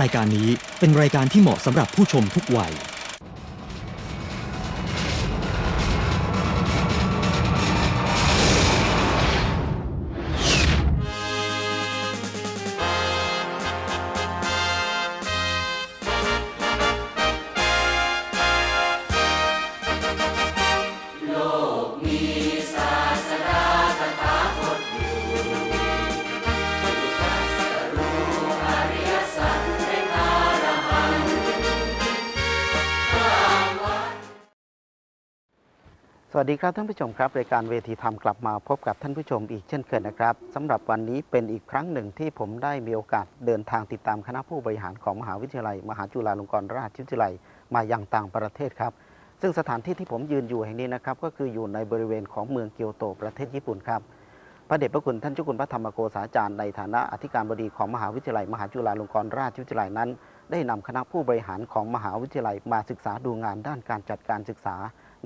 รายการนี้เป็นรายการที่เหมาะสำหรับผู้ชมทุกวัยวัสดีครับท่านผู้ชมครับรายการเวทีธรรมกลับมาพบกับท่านผู้ชม อีกเช่นเคยนะครับสำหรับวันนี้เป็นอีกครั้งหนึ่งที่ผมได้มีโอกาสเดินทางติดตามคณะผู้บริหารของมหาวิทยาลัย มหาจุฬาลงกรณราชวิทยาลัยมาอย่างต่างประเทศครับ ซึ่งสถานที่ที่ผมยืนอยู่แห่งนี้นะครับก็คืออยู่ในบริเวณของเมืองเกียวโตประเทศญี่ปุ่นครับพระเดชพระคุณท่านเจ้าคุณพระธรรมโกษาจารย์ในฐานะอธิการบดีของมหาวิทยาลัย มหาจุฬาลงกรณราชวิทยาลัยนั้น ได้นำคณะผู้บริหารของมหาวิทยาลัยมาศึกษาดูงานด้านการจัดการศึกษา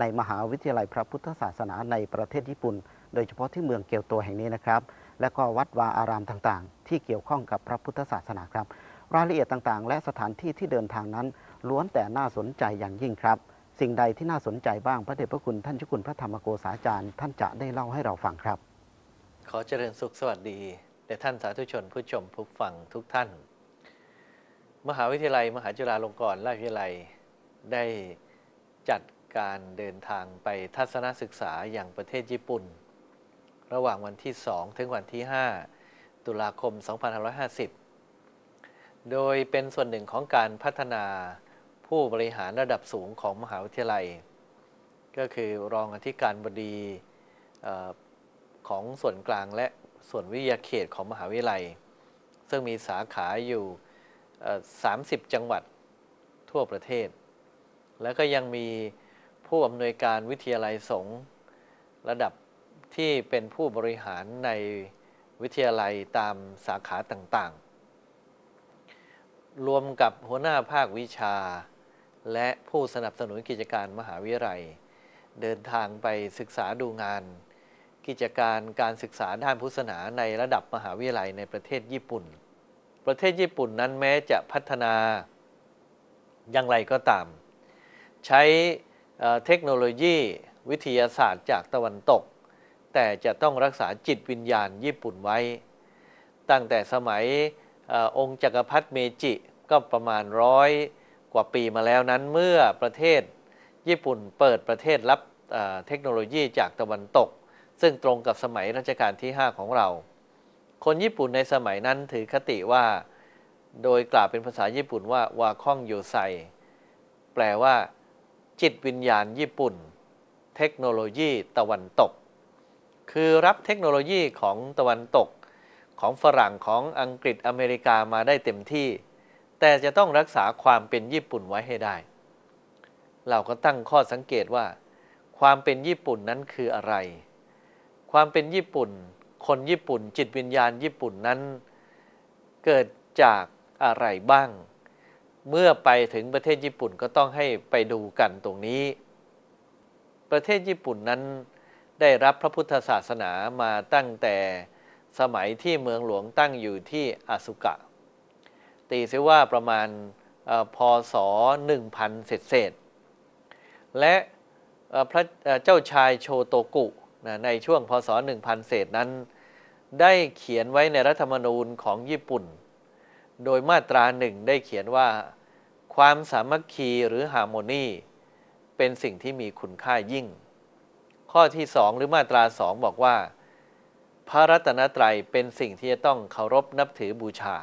ในมหาวิทยาลัยพระพุทธศาสนาในประเทศญี่ปุ่น โดยเฉพาะที่เมืองเกียวโตแห่งนี้นะครับ และก็วัดวาอารามต่างๆ ที่เกี่ยวข้องกับพระพุทธศาสนาครับ รายละเอียดต่างๆ และสถานที่ที่เดินทางนั้น ล้วนแต่น่าสนใจอย่างยิ่งครับ สิ่งใดที่น่าสนใจบ้างพระเดชพระคุณท่านชุกุลพระธรรมโกษาจารย์ ท่านจะได้เล่าให้เราฟังครับ ขอเจริญสุขสวัสดีแด่ท่านสาธุชนผู้ชมผู้ฟังทุกท่าน มหาวิทยาลัย มหาจุฬาลงกรณราชวิทยาลัยได้จัดการเดินทางไปทัศนศึกษาอย่างประเทศญี่ปุ่น ระหว่างวันที่ 2 ถึงวันที่ 5 ตุลาคม 2550 โดยเป็นส่วนหนึ่งของการพัฒนาผู้บริหารระดับสูงของมหาวิทยาลัย ก็คือรองอธิการบดีของส่วนกลางและส่วนวิทยาเขตของมหาวิทยาลัย ซึ่งมีสาขาอยู่ 30 จังหวัดทั่วประเทศ และก็ยังมีผู้อำนวยการวิทยาลัยสงฆ์ระดับที่เป็นผู้บริหารในวิทยาลัยตามสาขาต่าง ๆ รวมกับหัวหน้าภาควิชา และผู้สนับสนุนกิจการมหาวิทยาลัย เดินทางไปศึกษาดูงาน กิจการการศึกษาด้านพุทธศาสนาในระดับมหาวิทยาลัยในประเทศญี่ปุ่น ประเทศญี่ปุ่นนั้นแม้จะพัฒนาอย่างไรก็ตาม ใช้เทคโนโลยีวิทยาศาสตร์จากตะวันตก แต่จะต้องรักษาจิตวิญญาณญี่ปุ่นไว้ ตั้งแต่สมัยอองค์จักรพรรดิเมจิก็ประมาณร้อยกว่าปีมาแล้วนั้นเมื่อประเทศญี่ปุ่นเปิดประเทศรับเทคโนโลยีจากตะวันตก ซึ่งตรงกับสมัยรัชกาลที่ 5 ของเรา คนญี่ปุ่นในสมัยนั้นถือคติว่า โดยกล่าวเป็นภาษาญี่ปุ่นว่าวาคองโยไซแปลว่าจิตวิญญาณญี่ปุ่น เทคโนโลยีตะวันตก คือรับเทคโนโลยีของตะวันตก ของฝรั่ง ของอังกฤษ อเมริกา มาได้เต็มที่ แต่จะต้องรักษาความเป็นญี่ปุ่นไว้ให้ได้ เราก็ตั้งข้อสังเกตว่า ความเป็นญี่ปุ่นนั้นคืออะไร ความเป็นญี่ปุ่น คนญี่ปุ่น จิตวิญญาณญี่ปุ่นนั้น เกิดจากอะไรบ้างเมื่อไปถึงประเทศญี่ปุ่นก็ต้องให้ไปดูกันตรงนี้ ประเทศญี่ปุ่นนั้นได้รับพระพุทธศาสนามาตั้งแต่สมัยที่เมืองหลวงตั้งอยู่ที่อาสุกะ ตีซิว่าประมาณพศ1000เศษเศษ และพระเจ้าชายโชโตกุในช่วงพศ1000เศษนั้น ได้เขียนไว้ในรัฐธรรมนูญของญี่ปุ่น โดยมาตราหนึ่งได้เขียนว่าความสามัคคีหรือฮาร์โมนีเป็นสิ่งที่มีคุณค่ายิ่ง ข้อที่สองหรือมาตราสองบอกว่า พระรัตนตรัยเป็นสิ่งที่จะต้องเคารพนับถือบูชา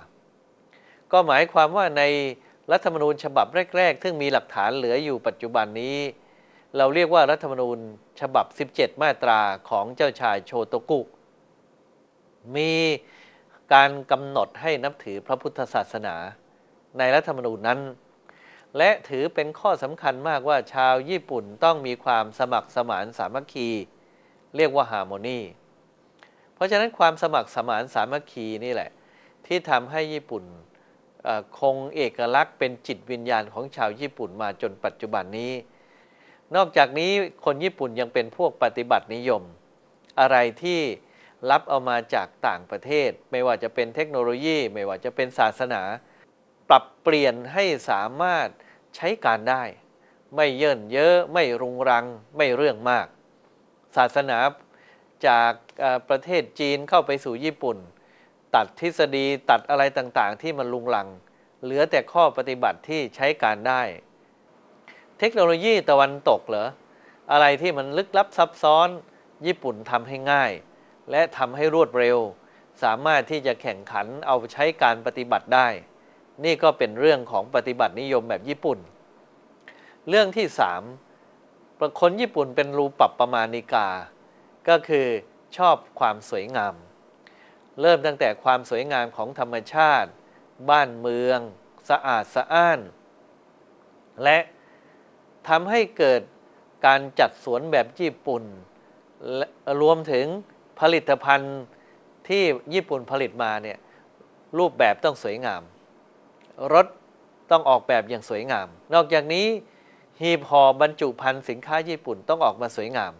ก็หมายความว่าในรัฐธรรมนูญฉบับแรก ๆ ซึ่งมีหลักฐานเหลืออยู่ปัจจุบันนี้ เราเรียกว่ารัฐธรรมนูญฉบับ 17 มาตราของเจ้าชายโชโตกุมีการกำหนดให้นับถือพระพุทธศาสนา ในรัฐธรรมนูญนั้นและถือเป็นข้อสำคัญมากว่าชาวญี่ปุ่นต้องมีความสมัครสมานสามัคคี เรียกว่าฮาร์โมนี เพราะฉะนั้นความสมัครสมานสามัคคีนี่แหละที่ทำให้ญี่ปุ่นคงเอกลักษณ์เป็นจิตวิญญาณของชาวญี่ปุ่นมาจนปัจจุบันนี้ นอกจากนี้คนญี่ปุ่นยังเป็นพวกปฏิบัตินิยม อะไรที่รับเอามาจากต่างประเทศ ไม่ว่าจะเป็นเทคโนโลยีไม่ว่าจะเป็นศาสนา ปรับเปลี่ยนให้สามารถใช้การได้ ไม่เยินเยอะไม่รุงรังไม่เรื่องมาก ศาสนาจากประเทศจีนเข้าไปสู่ญี่ปุ่น ตัดทฤษฎีตัดอะไรต่างๆ ที่มันลุงลัง เหลือแต่ข้อปฏิบัติที่ใช้การได้ เทคโนโลยีตะวันตกเหรออะไรที่มันลึกลับซับซ้อน ญี่ปุ่นทำให้ง่าย และทำให้รวดเร็ว สามารถที่จะแข่งขันเอาใช้การปฏิบัติได้นี่ ก็เป็นเรื่องของปฏิบัตินิยมแบบญี่ปุ่น เรื่องที่สามคนญี่ปุ่นเป็นรูปรับประมาณิกา ก็คือชอบความสวยงาม เริ่มตั้งแต่ความสวยงามของธรรมชาติ บ้านเมือง สะอาดสะอ้าน และทำให้เกิดการจัดสวนแบบญี่ปุ่น รวมถึงผลิตภัณฑ์ที่ญี่ปุ่นผลิตมาเนี่ยรูปแบบต้องสวยงามรถต้องออกแบบอย่างสวยงาม นอกจากนี้หีบห่อบรรจุภัณฑ์สินค้าญี่ปุ่นต้องออกมาสวยงาม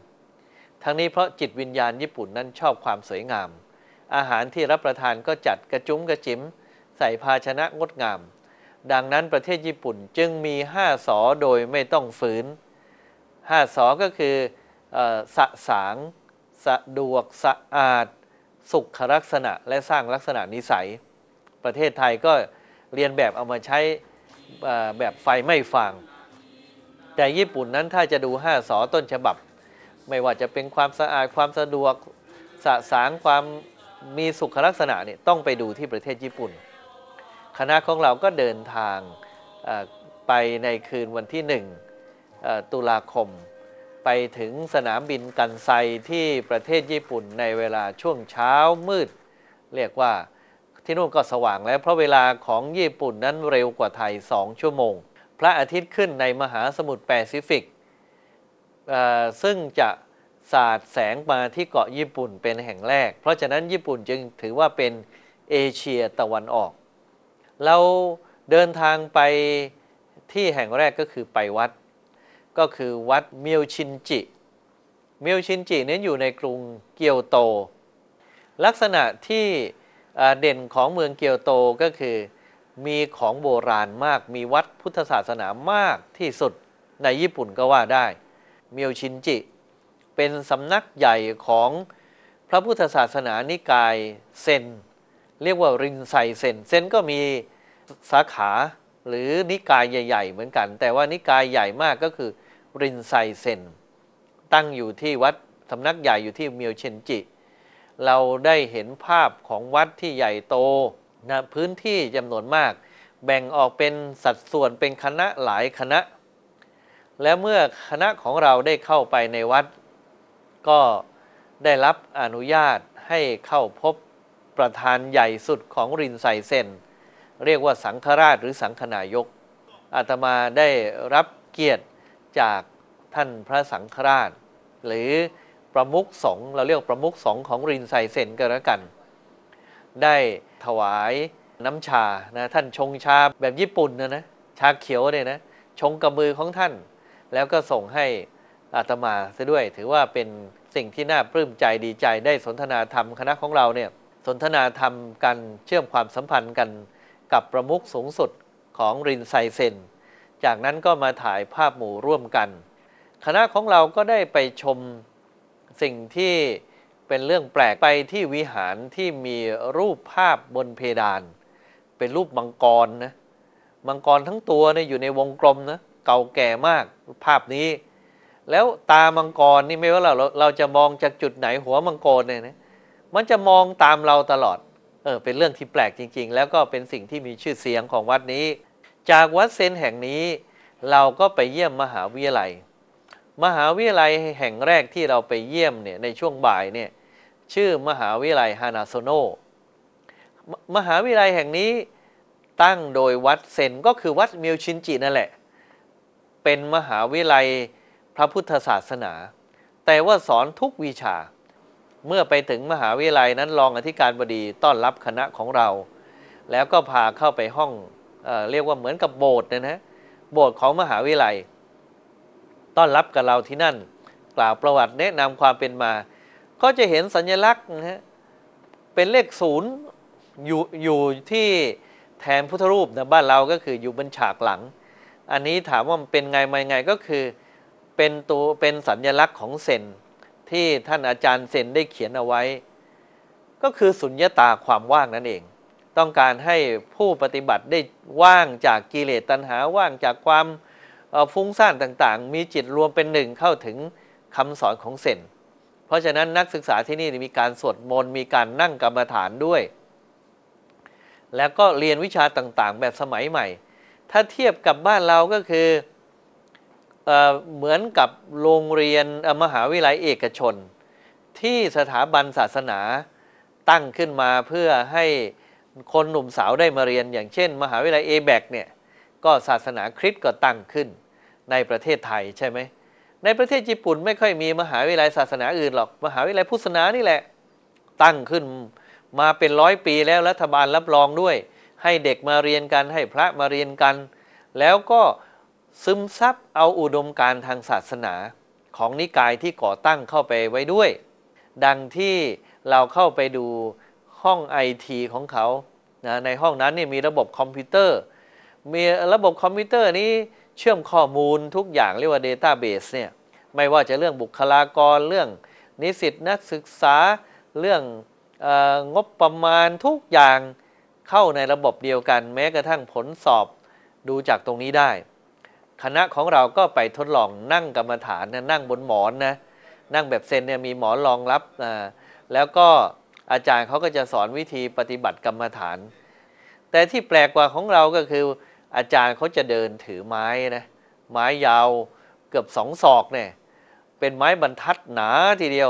ทั้งนี้เพราะจิตวิญญาณญี่ปุ่นนั้นชอบความสวยงาม อาหารที่รับประทานก็จัดกระจุ้มกระจิ๋มใส่ภาชนะงดงาม ดังนั้นประเทศญี่ปุ่นจึงมี 5สอโดยไม่ต้องฝืน5สอก็คือสะสางสะดวกสะอาด สุขลักษณะและสร้างลักษณะนิสัย ประเทศไทยก็เรียนแบบเอามาใช้แบบไฟไม่ฟางแต่ญี่ปุ่นนั้นถ้าจะดู5สอต้นฉบับ ไม่ว่าจะเป็นความสะอาดความสะดวกสะสางความมีสุขลักษณะเนี่ยต้องไปดูที่ประเทศญี่ปุ่น คณะของเราก็เดินทางไปในคืนวันที่1ตุลาคม ไปถึงสนามบินกันไซที่ประเทศญี่ปุ่นในเวลาช่วงเช้ามืดเรียกว่าที่นู่นก็สว่างแล้ว เพราะเวลาของญี่ปุ่นนั้นเร็วกว่าไทย 2 ชั่วโมง พระอาทิตย์ขึ้นในมหาสมุทรแปซิฟิกซึ่งจะ สาดแสงมาที่เกาะญี่ปุ่นเป็นแห่งแรก เพราะฉะนั้นญี่ปุ่นจึงถือว่าเป็นเอเชียตะวันออก เราเดินทางไปที่แห่งแรกก็คือไปวัด ก็คือวัดเมียวชินจิเมียวชินจิเนีนอยู่ในกรุงเกียวโต ลักษณะที่เด่นของเมืองเกียวโตก็คือมีของโบราณมาก มีวัดพุทธศาสนามากที่สุดในญี่ปุ่นก็ว่าได้ เมียวชินจิ เป็นสำนักใหญ่ของพระพุทธศาสนานิกายเซน เรียกว่ารินไซเซน เซนก็มีสาขาหรือนิกายใหญ่ ๆ เหมือนกัน แต่ว่านิกายใหญ่มากก็คือรินไซเซน ตั้งอยู่ที่วัดสำนักใหญ่อยู่ที่เมียวเชนจิเราได้เห็นภาพของวัดที่ใหญ่โตนะพื้นที่จำนวนมาก แบ่งออกเป็นสัดส่วนเป็นคณะหลายคณะ และเมื่อคณะของเราได้เข้าไปในวัด ก็ได้รับอนุญาตให้เข้าพบประธานใหญ่สุดของรินไซเซน เรียกว่าสังฆราชหรือสังฆนายก อาตมาได้รับเกียรติจากท่านพระสังฆราช หรือประมุขสงเราเรียกประมุขสงของรินไซเซนก็แล้วกัน ได้ถวายน้ำชานะท่านชงชา แบบญี่ปุ่นนะนะชาเขียวเนี่ยนะชงกับมือของท่าน แล้วก็ส่งให้อาตมาซะด้วยถือว่าเป็นสิ่งที่น่าปลื้มใจดีใจ ได้สนทนาธรรมคณะของเราเนี่ยสนทนาธรรม กัน เชื่อมความสัมพันธ์กันกับประมุขสูงสุดของรินไซเซน จากนั้นก็มาถ่ายภาพหมู่ร่วมกัน คณะของเราก็ได้ไปชมสิ่งที่เป็นเรื่องแปลกไปที่วิหารที่มีรูปภาพบนเพดาน เป็นรูปมังกรนะมังกรทั้งตัวเนี่ยอยู่ในวงกลมนะเก่าแก่มากภาพนี้ แล้วตามังกรนี่ไม่ว่าเราเราจะมองจากจุดไหนหัวมังกรเนี่ยนะมันจะมองตามเราตลอดเออเป็นเรื่องที่แปลกจริงๆ แล้วก็เป็นสิ่งที่มีชื่อเสียงของวัดนี้ จากวัดเซนแห่งนี้ เราก็ไปเยี่ยมมหาวิทยาลัยมหาวิทยาลัยแห่งแรกที่เราไปเยี่ยมเนี่ยในช่วงบ่ายเนี่ยชื่อมหาวิทยาลัยฮานาโซโนมหาวิทยาลัยแห่งนี้ตั้งโดยวัดเซน ก็คือวัดมิวชินจินั่นแหละ เป็นมหาวิทยาลัยพระพุทธศาสนา แต่ว่าสอนทุกวิชา เมื่อไปถึงมหาวิทยาลัย นั้นรองอธิการบดีต้อนรับคณะของเรา แล้วก็พาเข้าไปห้องเอเรียกว่าเหมือนกับโบสถ์นะฮะโบสถ์ของมหาวิทยาลัยต้อนรับกับเราที่นั่นกล่าวประวัติแนะนำความเป็นมา ก็จะเห็นสัญลักษณ์นะฮะเป็นเลขศูนย์อยู่อยู่ที่แทนพุทธรูปนะบ้านเราก็คืออยู่บนฉากหลัง อันนี้ถามว่ามันเป็นไงมาไงก็คือเป็นตัวเป็นสัญญลักษณ์ของเซนที่ท่านอาจารย์เซนได้เขียนเอาไว้ ก็คือสุญญตาความว่างนั่นเอง ต้องการให้ผู้ปฏิบัติได้ว่างจากกิเลสตัณหาว่างจากความฟุ้งซ่านต่างๆ มีจิตรวมเป็นหนึ่งเข้าถึงคำสอนของเซนเพราะฉะนั้นนักศึกษาที่นี่มีการสวดมนต์ มีการนั่งกรรมฐานด้วย แล้วก็เรียนวิชาต่างๆ แบบสมัยใหม่ ถ้าเทียบกับบ้านเราก็คือเอเหมือนกับโรงเรียนมหาวิทยาลัยเอกชน ที่สถาบันศาสนาตั้งขึ้นมาเพื่อให้คนหนุ่มสาวได้มาเรียนอย่างเช่น มหาวิทยาลัยเอแบกเนี่ยก็ศาสนาคริสต์ก็ตั้งขึ้นในประเทศไทยใช่ไหม ในประเทศญี่ปุ่นไม่ค่อยมีมหาวิทยาลัยศาสนาอื่นหรอก มหาวิทยาลัยพุทธศาสนานี่แหละ ตั้งขึ้นมาเป็นร้อยปีแล้วรัฐบาลรับรองด้วย ให้เด็กมาเรียนกันให้พระมาเรียนกัน แล้วก็ซึมซับเอาอุดมการทางศาสนาของนิกายที่ก่อตั้งเข้าไปไว้ด้วย ดังที่เราเข้าไปดูห้องไอทีของเขาในห้องนั้นเนี่ยมีระบบคอมพิวเตอร์ มีระบบคอมพิวเตอร์นี้เชื่อมข้อมูลทุกอย่างเรียกว่า Database เนี่ยไม่ว่าจะเรื่องบุคลากรเรื่องนิสิตนักศึกษาเรื่องอองบประมาณทุกอย่างเข้าในระบบเดียวกัน แม้กระทั่งผลสอบดูจากตรงนี้ได้คณะของเราก็ไปทดลองนั่งกรรมฐานนะนั่งบนหมอนนะนั่งแบบเซนเนี่ยมีหมอนรองรับแล้วก็อาจารย์เขาก็จะสอนวิธีปฏิบัติกรรมฐาน แต่ที่แปลกกว่าของเราก็คืออาจารย์เขาจะเดินถือไม้นะไม้ยาวเกือบสองศอกเนี่ยเป็นไม้บรรทัดหนาทีเดียว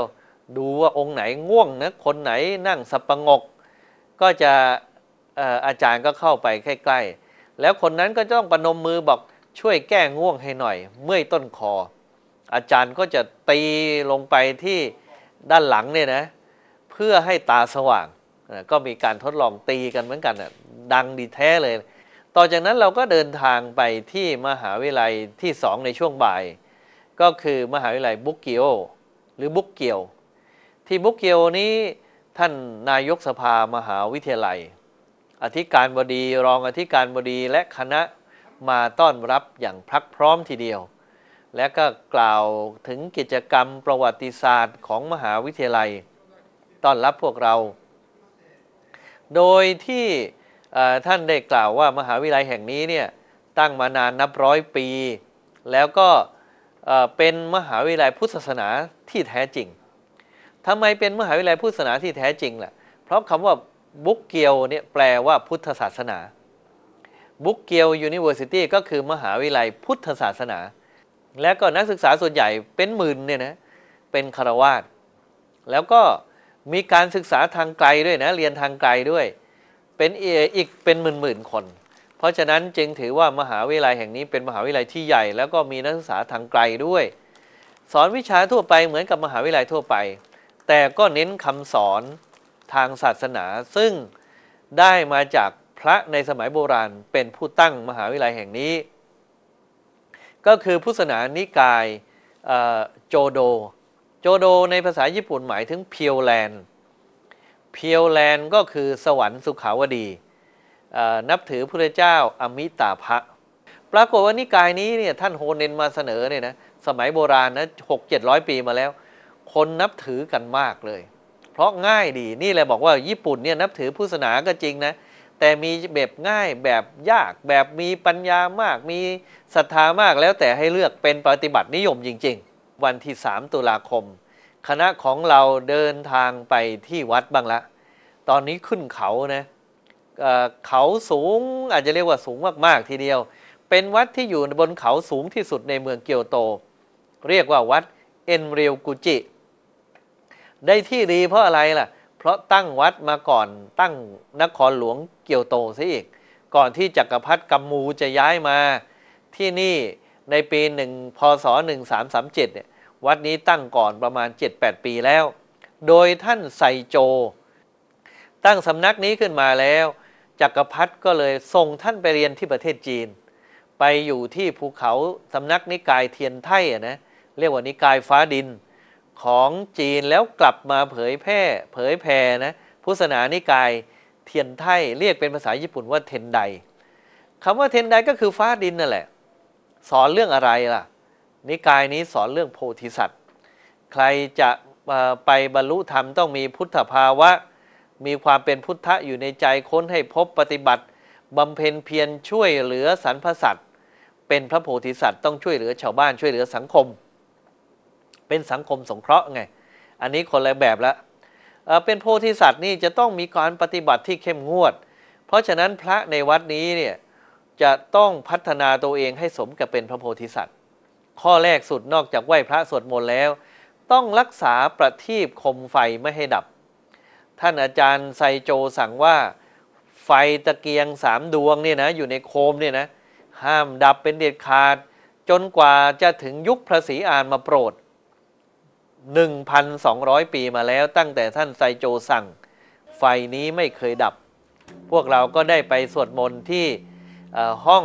ดูว่าองค์ไหนง่วงนะคนไหนนั่งสับประงก ก็จะอาจารย์ก็เข้าไปใกล้ๆแล้วคนนั้นก็จะต้องประนมมือบอกช่วยแก้ง่วงให้หน่อย เมื่อยต้นคอ อาจารย์ก็จะตีลงไปที่ด้านหลังเนี่ยนะเพื่อให้ตาสว่าง ก็มีการทดลองตีกันเหมือนกันนดังดีแท้เลยต่อจากนั้นเราก็เดินทางไปที่มหาวิทยาลัยที่สองในช่วงบ่าย ก็คือมหาวิทยาลัยบุกเกียวหรือบุกเกียวที่บุกเกียวนี้ท่านนายกสภามหาวิทยาลัย อธิการบดีรองอธิการบดีและคณะมาต้อนรับอย่างพรักพร้อมทีเดียว และก็กล่าวถึงกิจกรรมประวัติศาสตร์ของมหาวิทยาลัยต้อนรับพวกเรา โดยที่ท่านได้กล่าวว่ามหาวิทยาลัยแห่งนี้เนี่ยตั้งมานานนับร้อยปี แล้วก็เป็นมหาวิทยาลัยพุทธศาสนาที่แท้จริง ทำไมเป็นมหาวิทยาลัยพุทธศาสนาที่แท้จริงล่ะเพราะคำว่าบุกเกียวเนี่ยแปลว่าพุทธศาสนาบุกเกียวยูนิเวอร์ซิตี้ก็คือมหาวิทยาลัยพุทธศาสนา และก็นักศึกษาส่วนใหญ่เป็นหมื่นเนี่ยนะเป็นคารวาสแล้วก็มีการศึกษาทางไกลด้วยนะเรียนทางไกลด้วยเป็นเอีกเป็นหมื่นๆคน เพราะฉะนั้นจึงถือว่ามหาวิทยาลัยแห่งนี้เป็นมหาวิทยาลัยที่ใหญ่แล้วก็มีนักศึกษาทางไกลด้วย สอนวิชาทั่วไปเหมือนกับมหาวิทยาลัยทั่วไป แต่ก็เน้นคำสอนทางศาสนาซึ่งได้มาจากพระในสมัยโบราณ เป็นผู้ตั้งมหาวิทยาลัยแห่งนี้ ก็คือพุทธศาสนานิกายโจโดโจโดในภาษาญี่ปุ่นหมายถึงเพียวแลนด์เพียวแลนก็คือสวรรค์สุขาวดี นับถือพระเจ้าอมิตาภะปรากฏว่านิกายนี้เนี่ยท่านโฮเนนมาเสนอเนี่ยนะสมัยโบราณนะหกเจ็ดร้อยปีมาแล้ว คนนับถือกันมากเลย เพราะง่ายดี นี่แหละบอกว่าญี่ปุ่นเนี่ยนับถือพุทธศาสนาก็จริงนะ แต่มีแบบง่ายแบบยากแบบมีปัญญามาก มีศรัทธามากแล้วแต่ให้เลือกเป็นปฏิบัตินิยมจริง ๆ วันที่3ตุลาคมคณะของเราเดินทางไปที่วัดบ้างละ ตอนนี้ขึ้นเขานะเขาสูงอาจจะเรียกว่าสูงมาก ๆ ทีเดียว เป็นวัดที่อยู่บนเขาสูงที่สุดในเมืองเกียวโต เรียกว่าวัดเอ็นเรียวกุจิ ได้ที่ดีเพราะอะไรล่ะ เพราะตั้งวัดมาก่อนตั้งนครหลวงเกียวโตซะอีก ก่อนที่จักรพรรดิกัมมูจะย้ายมาที่นี่ในปีหนึ่งพศ 1337 เนี่ยวัดนี้ตั้งก่อนประมาณ 7-8 ปีแล้ว โดยท่านไซโจ ตั้งสำนักนี้ขึ้นมาแล้วจักรพรรดิก็เลยส่งท่านไปเรียนที่ประเทศจีน ไปอยู่ที่ภูเขา สำนักนิกายเทียนไท่นะเรียกว่านิกายฟ้าดิน ของจีนแล้วกลับมาเผยแพร่ เผยแพร่นะพุทธศาสนานิกายเทียนไท่เรียกเป็นภาษาญี่ปุ่นว่าเทนไดคำว่าเทนไดก็คือฟ้าดินนั่นแหละ สอนเรื่องอะไรล่ะนิกายนี้สอนเรื่องโพธิสัตว์ ใครจะไปบรรลุธรรมต้องมีพุทธภาวะ มีความเป็นพุทธะอยู่ในใจค้นให้พบปฏิบัติ บำเพ็ญเพียรช่วยเหลือสรรพสัตว์ เป็นพระโพธิสัตว์ต้องช่วยเหลือชาวบ้านช่วยเหลือสังคม เป็นสังคมสงเคราะห์ไง อันนี้คนละแบบละเป็นโพธิสัตว์นี่จะต้องมีการปฏิบัติที่เข้มงวด เพราะฉะนั้นพระในวัดนี้เนี่ยจะต้องพัฒนาตัวเองให้สมกับเป็นพระโพธิสัตว์ข้อแรกสุดนอกจากไหว้ พระสวดมนต์แล้ว ต้องรักษาประทีปคมไฟไม่ให้ดับ ท่านอาจารย์ไซโจสั่งว่าไฟตะเกียงสามดวงเนี่ยนะอยู่ในโคมเนี่ยนะ ห้ามดับเป็นเด็ดขาด จนกว่าจะถึงยุคพระศรีอานมาโปรด 1,200 ปีมาแล้ว ตั้งแต่ท่านไซโจสั่งไฟนี้ไม่เคยดับ พวกเราก็ได้ไปสวดมนต์ที่ห้อง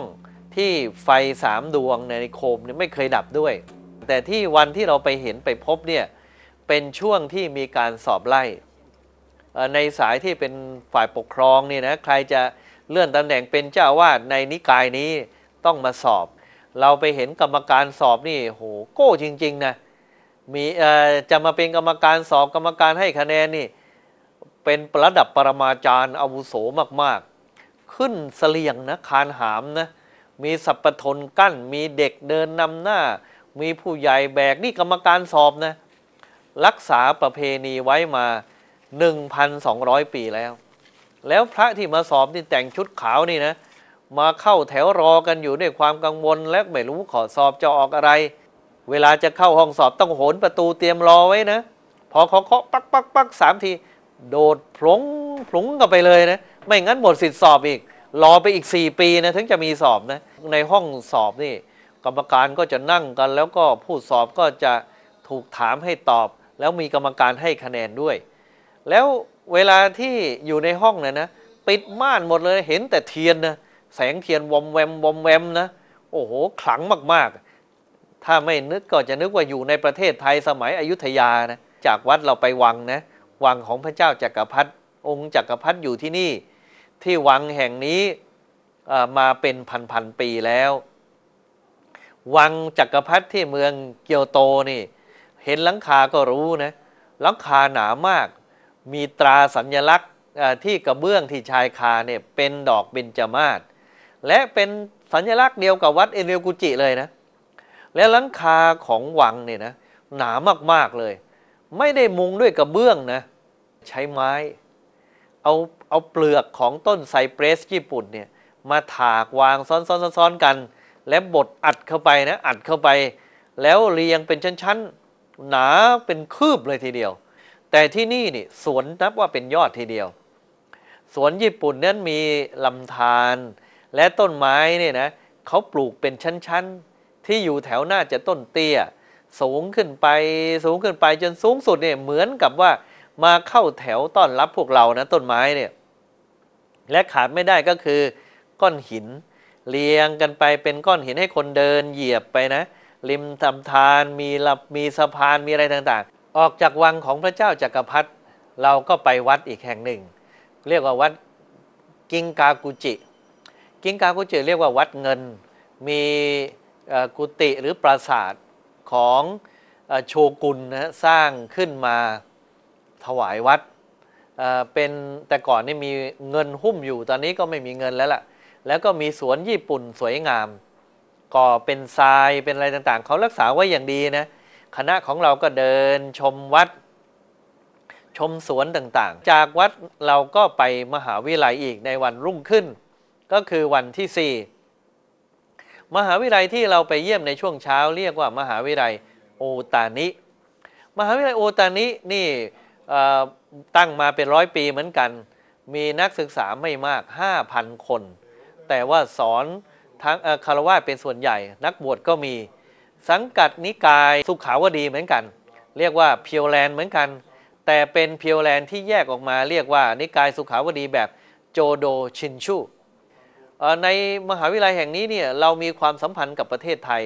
ที่ไฟสามดวงในโคมเนี่ยไม่เคยดับด้วย แต่ที่วันที่เราไปเห็นไปพบเนี่ย เป็นช่วงที่มีการสอบไล่ ในสายที่เป็นฝ่ายปกครองเนี่ยนะใครจะเลื่อนตำแหน่งเป็นเจ้าวาดในนิกายนี้ต้องมาสอบ เราไปเห็นกรรมการสอบนี่โหโก้จริง ๆนะมีจะมาเป็นกรรมการสอบกรรมการให้คะแนนนี่เป็นระดับปรมาจารย์อาวุโสมาก ๆ ขึ้นเสลียงนะคานหามนะมีสัพพทนกั้น มีเด็กเดินนำหน้า มีผู้ใหญ่แบก นี่กรรมการสอบนะรักษาประเพณีไว้มา 1,200 ปีแล้ว แล้วพระที่มาสอบที่แต่งชุดขาวนี่นะ มาเข้าแถวรอกันอยู่ด้วยความกังวลและไม่รู้ขอสอบจะออกอะไร เวลาจะเข้าห้องสอบต้องโหนประตูเตรียมรอไว้นะ พอเคาะเคาะปักปักปักสามที โดดพลงพลงกันไปเลยนะ ไม่งั้นหมดสิทธิสอบอีกรอไปอีก 4 ปีนะ ถึงจะมีสอบนะในห้องสอบนี่ กรรมการก็จะนั่งกันแล้วก็ผู้สอบก็จะถูกถามให้ตอบ แล้วมีกรรมการให้คะแนนด้วย แล้วเวลาที่อยู่ในห้องเนี่ยนะ ปิดม่านหมดเลยเห็นแต่เทียนนะ แสงเทียนวอมแวมวอมแวมนะโอ้โหขลังมากๆ ถ้าไม่นึกก็จะนึกว่าอยู่ในประเทศไทยสมัยอยุธยานะ จากวัดเราไปวังนะ วังของพระเจ้าจากักรพรรดิองค์จกักรพรรดิอยู่ที่นี่ที่วังแห่งนี้มาเป็นพันๆปีแล้ว วังจักรพรรดิที่เมืองเกียวโตนี่ เห็นหลังคา ก็รู้นะหลังคาหนามาก มีตราสัญญลักษณ์ที่กระเบื้องที่ชายคาเนี่ยเป็นดอกเบญจมาศและเป็นสัญลักษณ์เดียวกับวัด เอเนลกุจิเลยนะและหลังคาของวังเนี่ยนะหนามากๆเลย ไม่ได้มุงด้วยกระเบื้องนะใช้ไม้เอาเอาเปลือกของต้นไซเปรสญี่ปุ่นเนี่ย มาถากวางซ้อนซ้อนซ้อนกัน แล้วบดอัดเข้าไปนะอัดเข้าไปแล้วเรียงเป็นชั้นๆ หนาเป็นคืบเลยทีเดียว แต่ที่นี่นี่สวนนับว่าเป็นยอดทีเดียว สวนญี่ปุ่นนั้นมีลำธารและต้นไม้เนี่ยนะเขาปลูกเป็นชั้นๆ ที่อยู่แถวหน้าจะต้นเตี้ยสูงขึ้นไปสูงขึ้นไปจนสูงสุดเนี่ยเหมือนกับว่ามาเข้าแถวต้อนรับพวกเรานะต้นไม้เนี่ยและขาดไม่ได้ก็คือก้อนหินเรียงกันไปเป็นก้อนหินให้คนเดินเหยียบไปนะริมทำทานมีลับมีสะพานมีอะไรต่าง ๆ ออกจากวังของพระเจ้าจากักรพรรดิเราก็ไปวัดอีกแห่งหนึ่ง เรียกว่าวัดกิงกากุจิกิงกากุจิ เรียกว่าวัดเงินมีกุฏิหรือปราสาทของโชกุนนะสร้างขึ้นมาถวายวัดเป็นแต่ก่อนนี่มีเงินหุ้มอยู่ตอนนี้ก็ไม่มีเงินแล้วล่ะแล้วก็มีสวนญี่ปุ่นสวยงามก่อเป็นทรายเป็นอะไรต่างๆ เขารักษาไว้อย่างดีนะคณะของเราก็เดินชมวัด ชมสวนต่างๆ จากวัดเราก็ไปมหาวิทยาลัยอีกในวันรุ่งขึ้น ก็คือวันที่ 4 มหาวิทยาลัยที่เราไปเยี่ยมในช่วงเช้าเรียกว่า มหาวิทยาลัยโอตานิมหาวิทยาลัยโอตานินี่ตั้งมาเป็นร้อยปีเหมือนกัน มีนักศึกษาไม่มาก 5,000 คน แต่ว่าสอนทั้งคารวะเป็นส่วนใหญ่ นักบวชก็มี สังกัดนิกายสุขาวดีเหมือนกัน เรียกว่าเพียวแลนเหมือนกัน แต่เป็นเพียวแลนที่แยกออกมาเรียกว่านิกายสุขาวดีแบบโจโดชินชูในมหาวิทยาลัยแห่งนี้เนี่ยเรามีความสัมพันธ์กับประเทศไทย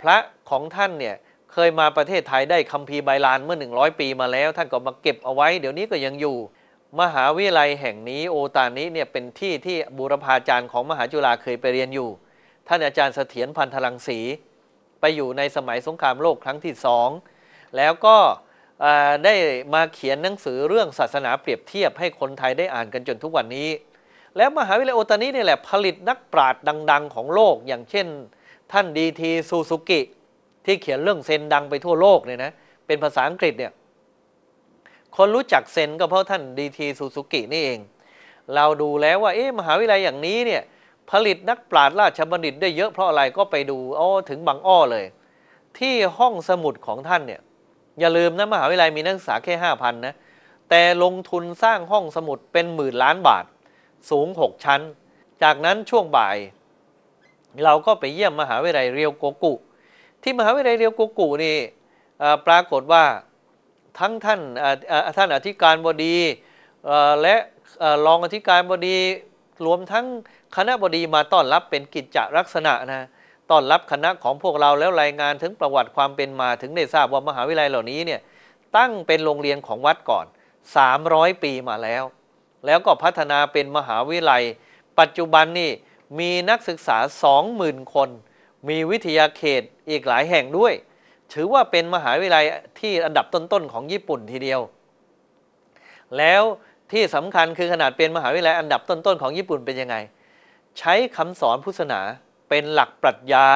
พระของท่านเนี่ยเคยมาประเทศไทยได้คัมภีร์ไบลานเมื่อ 100 ปีมาแล้ว ท่านก็มาเก็บเอาไว้เดี๋ยวนี้ก็ยังอยู่ มหาวิทยาลัยแห่งนี้โอตานิเนี่ยเป็นที่ที่บุรพาจารย์ของมหาจุฬาเคยไปเรียนอยู่ ท่านอาจารย์เสถียรพันธลังสีไปอยู่ในสมัยสงครามโลกครั้งที่สองแล้วก็ได้มาเขียนหนังสือเรื่องศาสนาเปรียบเทียบให้คนไทยได้อ่านกันจนทุกวันนี้ แล้วมหาวิทยาลัยโอตานินี่แหละผลิตนักปราชญ์ดังๆ ของโลกอย่างเช่นท่านดีทีซูซูกิที่เขียนเรื่องเซนดังไปทั่วโลกเนี่ยนะเป็นภาษาอังกฤษเนี่ยคนรู้จักเซนก็เพราะท่านดีทีซูซูกินี่เอง เราดูแล้วว่าเอ๊ะมหาวิทยาลัยอย่างนี้เนี่ยผลิตนักปราชญ์ราชบัณฑิตได้เยอะเพราะอะไรก็ไปดูอ๋อถึงบางอ้อเลย ที่ห้องสมุดของท่านเนี่ยอย่าลืมนะมหาวิทยาลัยมีนักศึกษาแค่ห้าพันนะ แต่ลงทุนสร้างห้องสมุดเป็นหมื่นล้านบาทสูง 6 ชั้น จากนั้นช่วงบ่าย เราก็ไปเยี่ยมมหาวิทยาลัยเรียวโกกุที่มหาวิทยาลัยเรียวกูกูนี่ปรากฏว่าทั้งท่านท่านอธิการบดีและรองอธิการบดีรวมทั้งคณะบดีมาต้อนรับเป็นกิจจลักษณะนะต้อนรับคณะของพวกเราแล้วรายงานถึงประวัติความเป็นมาถึงได้ทราบว่ามหาวิทยาลัยเหล่านี้เนี่ยตั้งเป็นโรงเรียนของวัดก่อน 300 ปีมาแล้ว แล้วก็พัฒนาเป็นมหาวิทยาลัยปัจจุบันนี่มีนักศึกษา 20,000คนมีวิทยาเขตอีกหลายแห่งด้วย ถือว่าเป็นมหาวิทยาลัยที่อันดับต้นๆของญี่ปุ่นทีเดียว แล้วที่สำคัญคือขนาดเป็นมหาวิทยาลัยอันดับต้นๆของญี่ปุ่นเป็น ยังไง ใช้คำสอนพุทธศาสนา เป็นหลักปรัชญา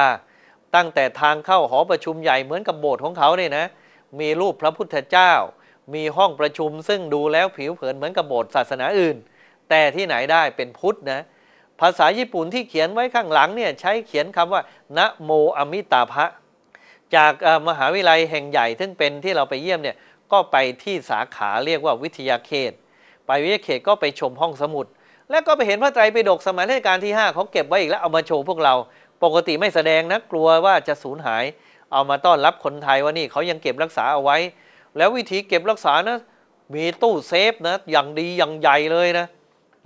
ตั้งแต่ทางเข้าหอประชุมใหญ่เหมือน กับโบสถ์ของเขาเนี่ยนะ มีรูปพระพุทธเจ้า มีห้องประชุมซึ่งดูแล้วผิวเผินเหมือนกับโบสถ์ศาสนาอื่น แต่ที่ไหนได้เป็นพุทธนะเภาษาญี่ปุ่นที่เขียนไว้ข้างหลังเนี่ยใช้เขียนคำว่า นะโมอมิตาภะ จากมหาวิทยาลัยแห่งใหญ่ซึ่งเป็นที่เราไปเยี่ยมเนี่ยก็ไปที่สาขาเรียกว่าวิทยาเขต ไปวิทยาเขตก็ไปชมห้องสมุด แล้วก็ไปเห็นพระไตรปิฎกสมัยรัชกาลที่ 5 เขาเก็บไว้อีกแล้วเอามาโชว์พวกเรา ปกติไม่แสดงนะกลัวว่าจะสูญหาย เอามาต้อนรับคนไทยว่านี่เขายังเก็บรักษาเอาไว้ แล้ววิธีเก็บรักษานะมีตู้เซฟนะอย่างดีอย่างใหญ่เลยนะ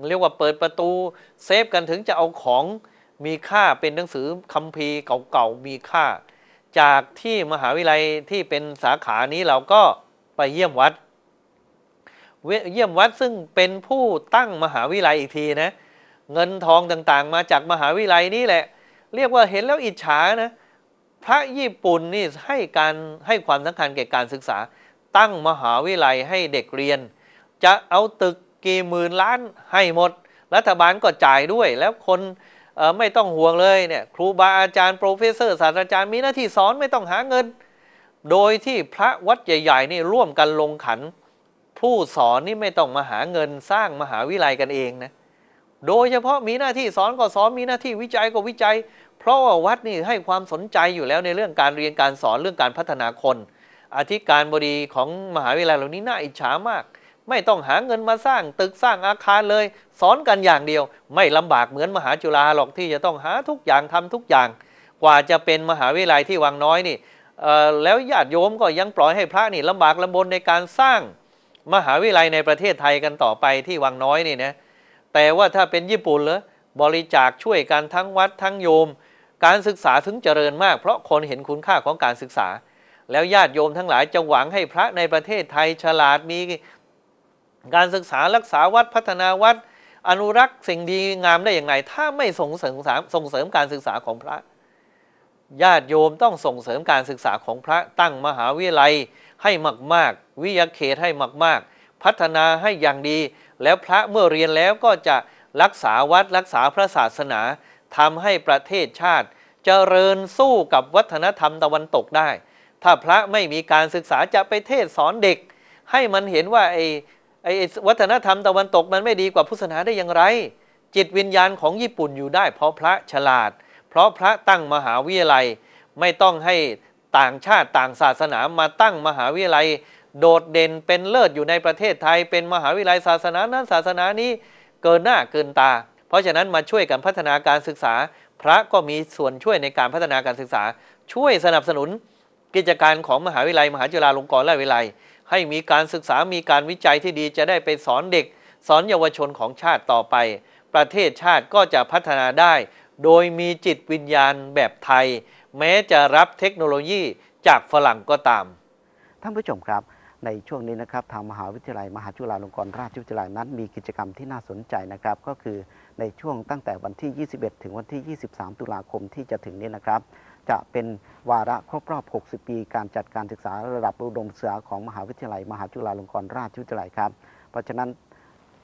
เรียกว่าเปิดประตูเซฟกันถึงจะเอาของมีค่าเป็นหนังสือคัมภีร์เก่าๆมีค่า จากที่มหาวิทยาลัยที่เป็นสาขานี้เราก็ไปเยี่ยมวัด เยี่ยมวัดซึ่งเป็นผู้ตั้งมหาวิทยาลัยอีกทีนะเงินทองต่างๆ มาจากมหาวิทยาลัยนี่แหละ เรียกว่าเห็นแล้วอิจฉานะพระญี่ปุ่นนี่ให้การให้ความสำคัญแก่การศึกษา ตั้งมหาวิทยาลัยให้เด็กเรียน จะเอาตึกกี่หมื่นล้านให้หมด รัฐบาลก็จ่ายด้วยแล้วคนไม่ต้องห่วงเลยเนี่ยครูบาอาจารย์โปรเฟสเซอร์ศาสตราจารย์ มีหน้าที่สอนไม่ต้องหาเงิน โดยที่พระวัดใหญ่ๆนี่ร่วมกันลงขัน ผู้สอนนี่ไม่ต้องมาหาเงินสร้างมหาวิทยาลัยกันเองนะโดยเฉพาะมีหน้าที่สอนก็สอนมีหน้าที่วิจัยก็วิจัย เพราะว่าวัดนี่ให้ความสนใจอยู่แล้วในเรื่องการเรียนการสอนเรื่องการพัฒนาคน อธิการบดีของมหาวิทยาลัยเหล่านี้น่าอิจฉามากไม่ต้องหาเงินมาสร้างตึกสร้างอาคารเลยสอนกันอย่างเดียว ไม่ลำบากเหมือนมหาจุฬาหรอกที่จะต้องหาทุกอย่างทำทุกอย่าง กว่าจะเป็นมหาวิทยาลัยที่วังน้อยนี่แล้วญาติโยมก็ยังปล่อยให้พระนี่ลำบากลำบนในการสร้างมหาวิทยาลัยในประเทศไทยกันต่อไปที่วังน้อยนี่นะแต่ว่าถ้าเป็นญี่ปุ่นเหรอบริจาคช่วยกันทั้งวัดทั้งโยม การศึกษาถึงเจริญมากเพราะคนเห็นคุณค่าของการศึกษา แล้วญาติโยมทั้งหลายจะหวังให้พระในประเทศไทยฉลาดมีการศึกษารักษาวัดพัฒนาวัด อนุรักษ์สิ่งดีงามได้อย่างไรถ้าไม่ส่งเสริมส่งเสริมการศึกษาของพระ ญาติโยมต้องส่งเสริมการศึกษาของพระตั้งมหาวิทยาลัย ให้มากๆ วิทยาเขตให้มากๆ พัฒนาให้อย่างดี แล้วพระเมื่อเรียนแล้วก็จะรักษาวัดรักษาพระศาสนาทำให้ประเทศชาติจเจริญสู้กับวัฒนธรรมตะวันตกได้ ถ้าพระไม่มีการศึกษาจะไปเทศสอนเด็ก ให้มันเห็นว่าไอไอ้วัฒนธรรมตะวันตกมันไม่ดีกว่าพุทธศาสนาได้อย่างไร จิตวิญญาณของญี่ปุ่นอยู่ได้ เพราะพระฉลาด เพราะพระตั้งมหาวิทยาลัย ไม่ต้องให้ต่างชาติต่างศาสนามาตั้งมหาวิทยาลัย โดดเด่นเป็นเลิศอยู่ในประเทศไทย เป็นมหาวิทยาลัยศาสนานั้นศาสนานี้เกินหน้าเกินตา เพราะฉะนั้นมาช่วยกันพัฒนาการศึกษา พระก็มีส่วนช่วยในการพัฒนาการศึกษา ช่วยสนับสนุน กิจการของมหาวิทยาลัย มหาจุฬาลงกรณราชวิทยาลัยให้มีการศึกษา มีการวิจัยที่ดีจะได้ไปสอนเด็ก สอนเยาวชนของชาติต่อไป ประเทศชาติก็จะพัฒนาได้ โดยมีจิตวิญญาณแบบไทย แม้จะรับเทคโนโลยีจากฝรั่งก็ตาม ท่านผู้ชมครับ ในช่วงนี้นะครับ ทางมหาวิทยาลัย มหาจุฬาลงกรณราชวิทยาลัยนั้นมีกิจกรรมที่น่าสนใจนะครับ ก็คือในช่วงตั้งแต่วันที่ 21 ถึงวันที่ 23 ตุลาคมที่จะถึงนี้นะครับจะเป็นวาระครบรอบ 60 ปี การจัดการศึกษาระดับอุดมศึกษาของมหาวิทยาลัย มหาจุฬาลงกรณราชวิทยาลัยครับ เพราะฉะนั้น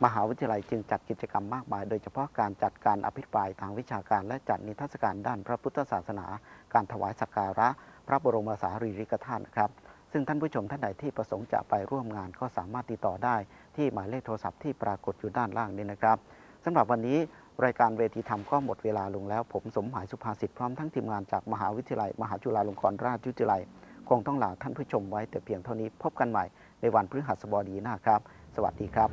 มหาวิทยาลัยจึงจัดกิจกรรมมากมาย โดยเฉพาะการจัดการอภิปรายทางวิชาการ และจัดนิทรรศการด้านพระพุทธศาสนา การถวายสักการะ พระบรมสารีริกธาตุครับซึ่งท่านผู้ชมท่านใดที่ประสงค์จะไปร่วมงานก็สามารถติดต่อได้ที่หมายเลขโทรศัพท์ที่ปรากฏอยู่ด้านล่างนี้นะครับสำหรับวันนี้รายการเวทีธรรมก็หมดเวลาลงแล้ว ผมสมหมายสุภาษิตพร้อมทั้งทีมงานจากมหาวิทยาลัย มหาจุฬาลงกรณราชวิทยาลัยคงต้องลาท่านผู้ชมไว้ แต่เพียงเท่านี้พบกันใหม่ในวันพฤหัสบดีหน้าครับ สวัสดีครับ